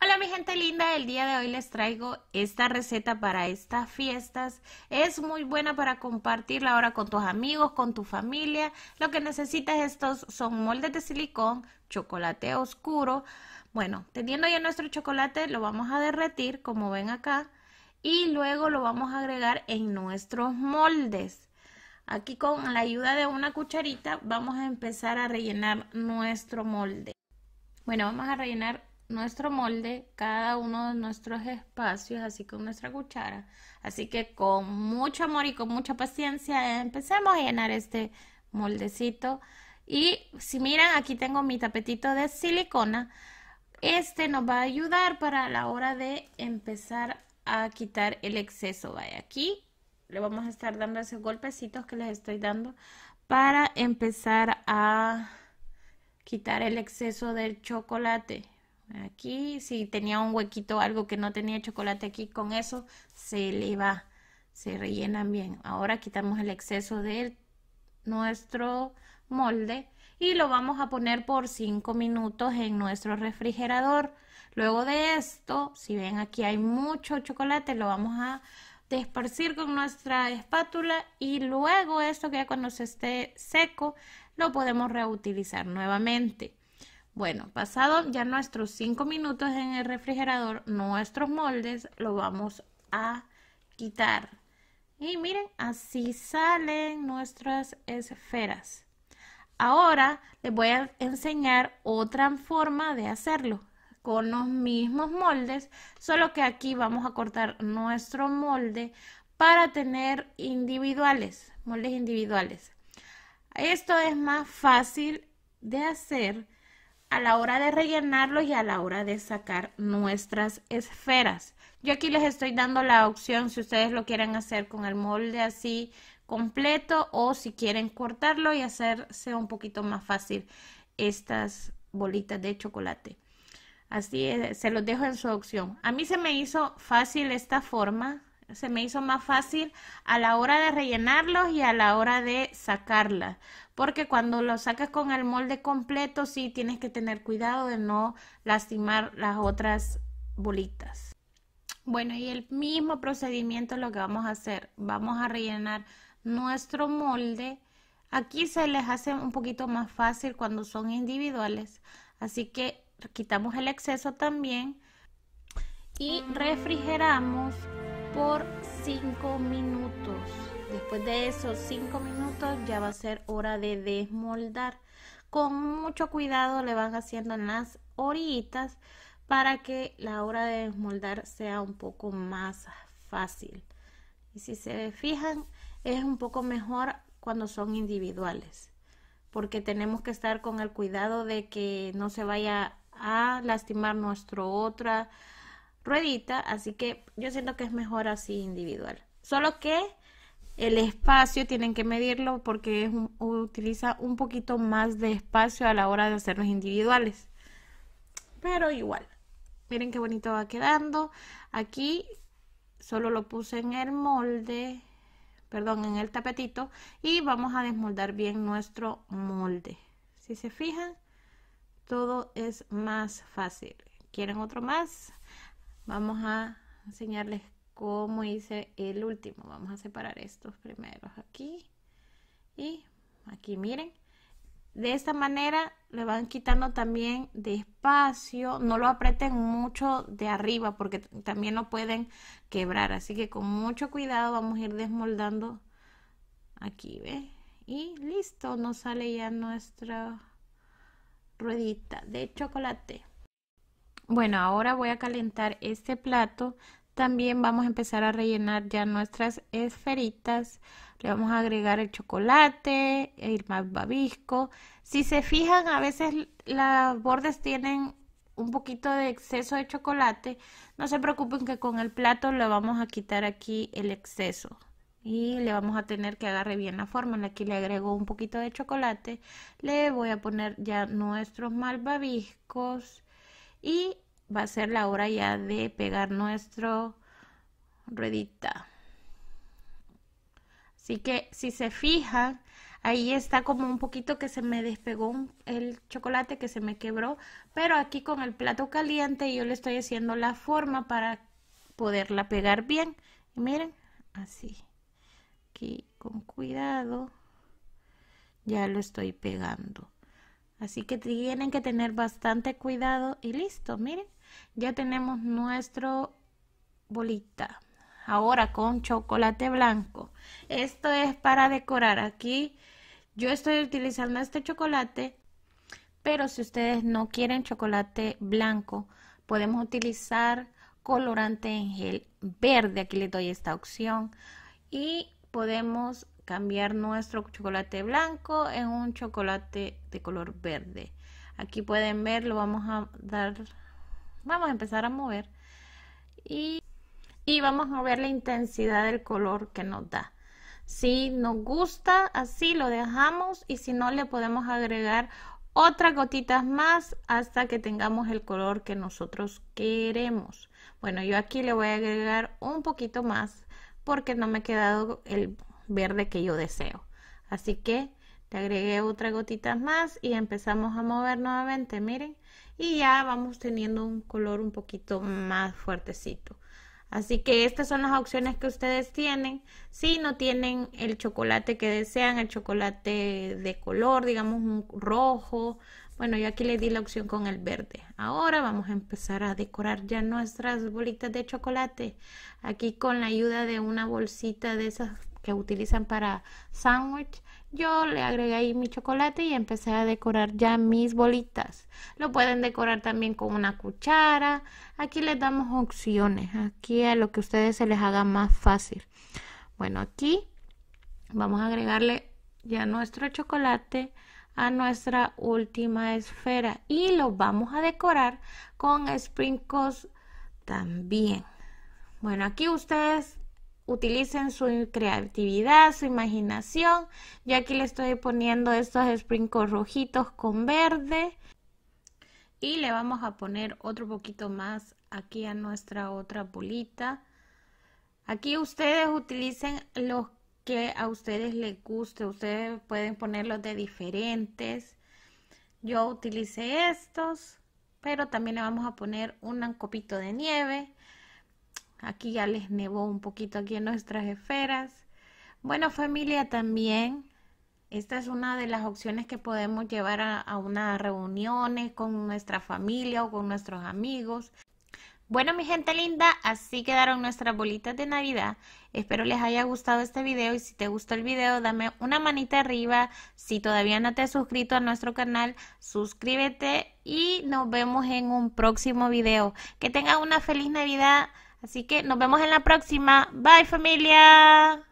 Hola mi gente linda, el día de hoy les traigo esta receta para estas fiestas. Es muy buena para compartirla ahora con tus amigos, con tu familia. Lo que necesitas estos son moldes de silicón, chocolate oscuro. Bueno, teniendo ya nuestro chocolate lo vamos a derretir como ven acá y luego lo vamos a agregar en nuestros moldes. Aquí con la ayuda de una cucharita vamos a empezar a rellenar nuestro molde. Bueno, vamos a rellenar nuestro molde, cada uno de nuestros espacios, así con nuestra cuchara. Así que con mucho amor y con mucha paciencia empecemos a llenar este moldecito. Y si miran, aquí tengo mi tapetito de silicona. Este nos va a ayudar para la hora de empezar a quitar el exceso. Vaya, aquí le vamos a estar dando esos golpecitos que les estoy dando para empezar a quitar el exceso del chocolate. Aquí, si tenía un huequito, algo que no tenía chocolate aquí, con eso se le va, se rellenan bien. Ahora quitamos el exceso de nuestro molde y lo vamos a poner por 5 minutos en nuestro refrigerador. Luego de esto, si ven aquí hay mucho chocolate, lo vamos a de esparcir con nuestra espátula y luego esto que ya cuando se esté seco lo podemos reutilizar nuevamente. Bueno, pasado ya nuestros 5 minutos en el refrigerador, nuestros moldes lo vamos a quitar. Y miren, así salen nuestras esferas. Ahora les voy a enseñar otra forma de hacerlo con los mismos moldes, solo que aquí vamos a cortar nuestro molde para tener individuales, moldes individuales. Esto es más fácil de hacer a la hora de rellenarlo y a la hora de sacar nuestras esferas. Yo aquí les estoy dando la opción si ustedes lo quieren hacer con el molde así completo o si quieren cortarlo y hacerse un poquito más fácil estas bolitas de chocolate. Así se los dejo en su opción. A mí se me hizo fácil esta forma, se me hizo más fácil a la hora de rellenarlos y a la hora de sacarla Porque cuando lo sacas con el molde completo, sí tienes que tener cuidado de no lastimar las otras bolitas. Bueno, y el mismo procedimiento es lo que vamos a hacer. Vamos a rellenar nuestro molde. Aquí se les hace un poquito más fácil cuando son individuales. Así que quitamos el exceso también y ah. refrigeramos por 5 minutos. Después de esos 5 minutos ya va a ser hora de desmoldar. Con mucho cuidado le van haciendo las orillitas para que la hora de desmoldar sea un poco más fácil. Y si se fijan, es un poco mejor cuando son individuales, porque tenemos que estar con el cuidado de que no se vaya a lastimar nuestra otra ruedita, así que yo siento que es mejor así individual. Solo que el espacio tienen que medirlo porque utiliza un poquito más de espacio a la hora de hacer los individuales. Pero igual, miren qué bonito va quedando. Aquí solo lo puse en el molde, perdón, en el tapetito y vamos a desmoldar bien nuestro molde. Si se fijan, todo es más fácil. ¿Quieren otro más? Vamos a enseñarles cómo hice el último. Vamos a separar estos primeros aquí y aquí, miren. De esta manera le van quitando también despacio, no lo aprieten mucho de arriba porque también lo pueden quebrar. Así que con mucho cuidado vamos a ir desmoldando aquí, ¿ve? Y listo, nos sale ya nuestro ruedita de chocolate. Bueno, ahora voy a calentar este plato. También vamos a empezar a rellenar ya nuestras esferitas. Le vamos a agregar el chocolate, el más babisco. Si se fijan, a veces las bordes tienen un poquito de exceso de chocolate. No se preocupen que con el plato le vamos a quitar aquí el exceso y le vamos a tener que agarre bien la forma. Aquí le agrego un poquito de chocolate, le voy a poner ya nuestros malvaviscos y va a ser la hora ya de pegar nuestro ruedita. Así que si se fijan, ahí está como un poquito que se me despegó el chocolate, que se me quebró, pero aquí con el plato caliente yo le estoy haciendo la forma para poderla pegar bien. Y miren, así con cuidado ya lo estoy pegando así que tienen que tener bastante cuidado y listo miren ya tenemos nuestro bolita ahora con chocolate blanco esto es para decorar aquí yo estoy utilizando este chocolate pero si ustedes no quieren chocolate blanco podemos utilizar colorante en gel verde aquí les doy esta opción y podemos cambiar nuestro chocolate blanco en un chocolate de color verde. Aquí pueden ver, lo vamos a dar, vamos a empezar a mover y, y vamos a ver la intensidad del color que nos da. Si nos gusta, así lo dejamos y si no, le podemos agregar otras gotitas más hasta que tengamos el color que nosotros queremos. Bueno, yo aquí le voy a agregar un poquito más porque no me ha quedado el verde que yo deseo. Así que le agregué otra gotita más y empezamos a mover nuevamente, miren. Y ya vamos teniendo un color un poquito más fuertecito. Así que estas son las opciones que ustedes tienen. Si no tienen el chocolate que desean, el chocolate de color, digamos un rojo, bueno, yo aquí le di la opción con el verde. Ahora vamos a empezar a decorar ya nuestras bolitas de chocolate. Aquí con la ayuda de una bolsita de esas que utilizan para sándwich. Yo le agregué ahí mi chocolate y empecé a decorar ya mis bolitas. Lo pueden decorar también con una cuchara. Aquí les damos opciones. Aquí a lo que ustedes se les haga más fácil. Bueno, aquí vamos a agregarle ya nuestro chocolate a nuestra última esfera y lo vamos a decorar con sprinkles también. Bueno, aquí ustedes utilicen su creatividad, su imaginación. Yo aquí le estoy poniendo estos sprinkles rojitos con verde. Y le vamos a poner otro poquito más aquí a nuestra otra bolita. Aquí ustedes utilicen los que a ustedes les guste. Ustedes pueden ponerlos de diferentes. Yo utilicé estos, pero también le vamos a poner un copito de nieve. Aquí ya les nevó un poquito aquí en nuestras esferas. Bueno, familia, también esta es una de las opciones que podemos llevar a, a unas reuniones con nuestra familia o con nuestros amigos. Bueno, mi gente linda, así quedaron nuestras bolitas de Navidad. Espero les haya gustado este video y si te gustó el video dame una manita arriba. Si todavía no te has suscrito a nuestro canal, suscríbete y nos vemos en un próximo video. Que tengan una feliz Navidad. Así que nos vemos en la próxima. Bye familia.